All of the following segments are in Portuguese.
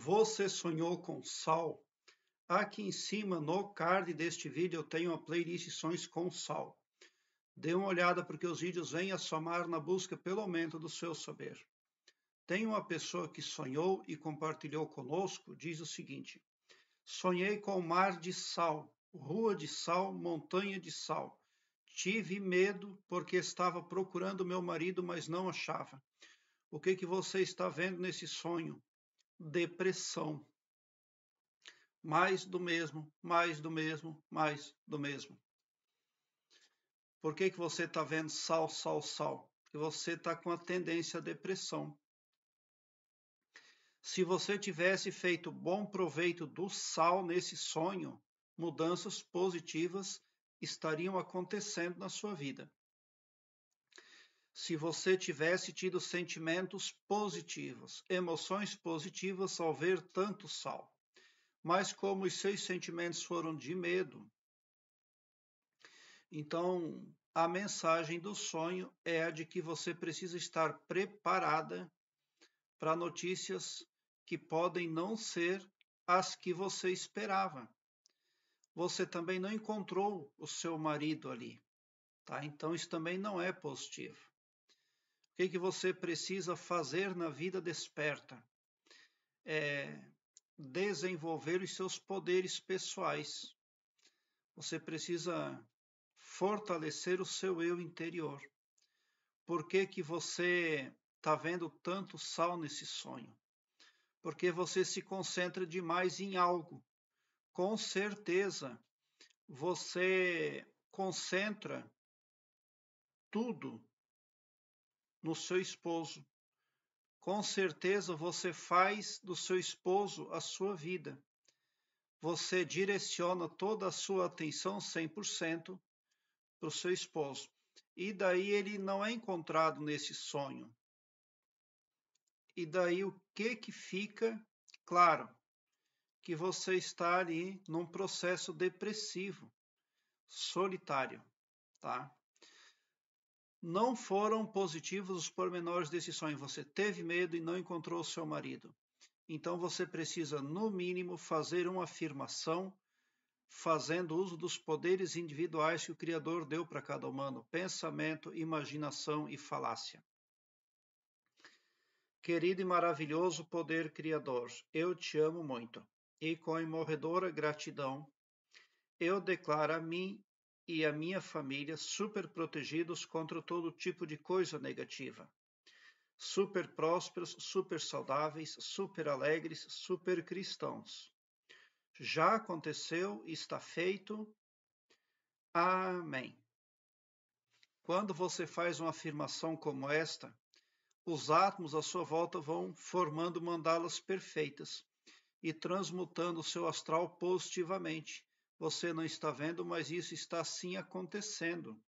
Você sonhou com sal? Aqui em cima no card deste vídeo eu tenho a playlist Sonhos com Sal. Dê uma olhada porque os vídeos vêm a somar na busca pelo aumento do seu saber. Tem uma pessoa que sonhou e compartilhou conosco, diz o seguinte: Sonhei com mar de sal, rua de sal, montanha de sal. Tive medo porque estava procurando meu marido, mas não achava. O que que você está vendo nesse sonho? depressão. Mais do mesmo, mais do mesmo, mais do mesmo. Por que, que você está vendo sal, sal, sal? Porque você está com a tendência à depressão. Se você tivesse feito bom proveito do sal nesse sonho, mudanças positivas estariam acontecendo na sua vida se você tivesse tido sentimentos positivos, emoções positivas ao ver tanto sal. Mas como os seus sentimentos foram de medo, então a mensagem do sonho é a de que você precisa estar preparada para notícias que podem não ser as que você esperava. Você também não encontrou o seu marido ali, tá? Então isso também não é positivo que, que você precisa fazer na vida desperta? É desenvolver os seus poderes pessoais. Você precisa fortalecer o seu eu interior. Por que, que você está vendo tanto sal nesse sonho? Porque você se concentra demais em algo. Com certeza, você concentra tudo no seu esposo. Com certeza você faz do seu esposo a sua vida. Você direciona toda a sua atenção 100% para o seu esposo. E daí ele não é encontrado nesse sonho. E daí o que que fica claro? Que você está ali num processo depressivo, solitário, tá? não foram positivos os pormenores desse sonho. Você teve medo e não encontrou seu marido. Então você precisa, no mínimo, fazer uma afirmação fazendo uso dos poderes individuais que o Criador deu para cada humano: pensamento, imaginação e falácia. Querido e maravilhoso poder criador, eu te amo muito e com imorredora gratidão eu declaro a mim e a minha família super protegidos contra todo tipo de coisa negativa. Super prósperos, super saudáveis, super alegres, super cristãos. Já aconteceu, está feito. Amém. Quando você faz uma afirmação como esta, os átomos à sua volta vão formando mandalas perfeitas e transmutando seu astral positivamente, você não está vendo, mas isso está sim acontecendo.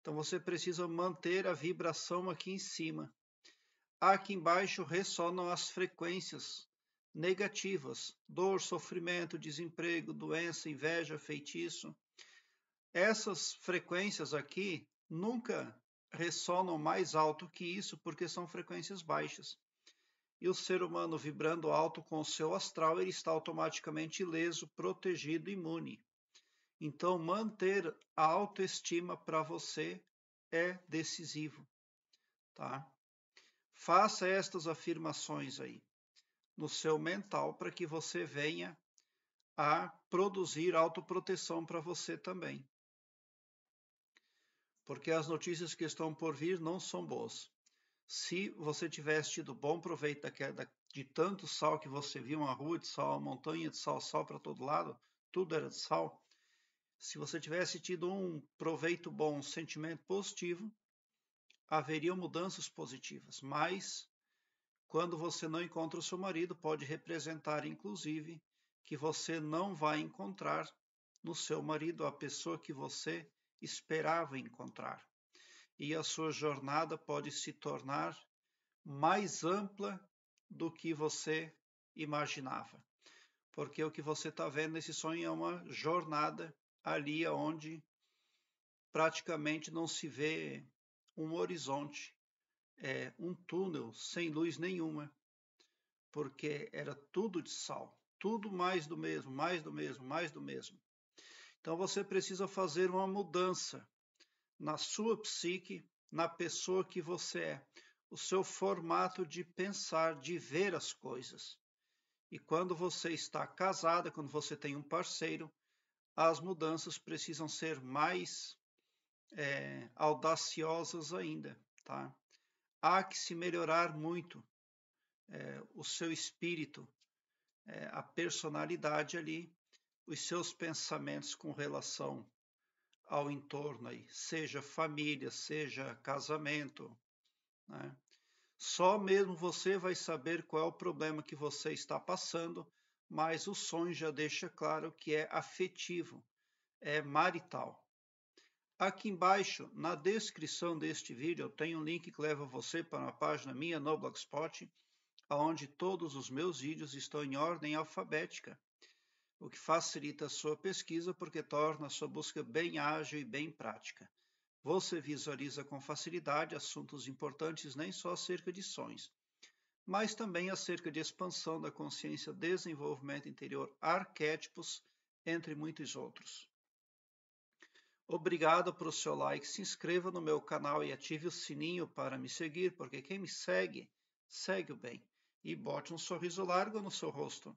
Então você precisa manter a vibração aqui em cima. Aqui embaixo ressonam as frequências negativas: dor, sofrimento, desemprego, doença, inveja, feitiço. Essas frequências aqui nunca ressonam mais alto que isso porque são frequências baixas e o ser humano vibrando alto com o seu astral, ele está automaticamente ileso, protegido, imune. Então, manter a autoestima para você é decisivo, tá? Faça estas afirmações aí no seu mental para que você venha a produzir autoproteção para você também. Porque as notícias que estão por vir não são boas se você tivesse tido bom proveito daquela, de tanto sal que você viu, uma rua de sal, uma montanha de sal, sal para todo lado, tudo era de sal. Se você tivesse tido um proveito bom, um sentimento positivo, haveriam mudanças positivas. Mas, quando você não encontra o seu marido, pode representar, inclusive, que você não vai encontrar no seu marido a pessoa que você esperava encontrar e a sua jornada pode se tornar mais ampla do que você imaginava. Porque o que você está vendo nesse sonho é uma jornada ali onde praticamente não se vê um horizonte, é um túnel sem luz nenhuma, porque era tudo de sal, tudo mais do mesmo, mais do mesmo, mais do mesmo. Então você precisa fazer uma mudança na sua psique, na pessoa que você é, o seu formato de pensar, de ver as coisas. E quando você está casada, quando você tem um parceiro, as mudanças precisam ser mais é, audaciosas ainda, tá? Há que se melhorar muito é, o seu espírito, é, a personalidade ali, os seus pensamentos com relação ao entorno aí, seja família, seja casamento, né? Só mesmo você vai saber qual é o problema que você está passando, mas o sonho já deixa claro que é afetivo, é marital. Aqui embaixo, na descrição deste vídeo, eu tenho um link que leva você para uma página minha no Blogspot, onde todos os meus vídeos estão em ordem alfabética o que facilita a sua pesquisa porque torna a sua busca bem ágil e bem prática. Você visualiza com facilidade assuntos importantes nem só acerca de sonhos, mas também acerca de expansão da consciência, desenvolvimento interior, arquétipos, entre muitos outros. Obrigado por seu like, se inscreva no meu canal e ative o sininho para me seguir, porque quem me segue, segue o bem. E bote um sorriso largo no seu rosto.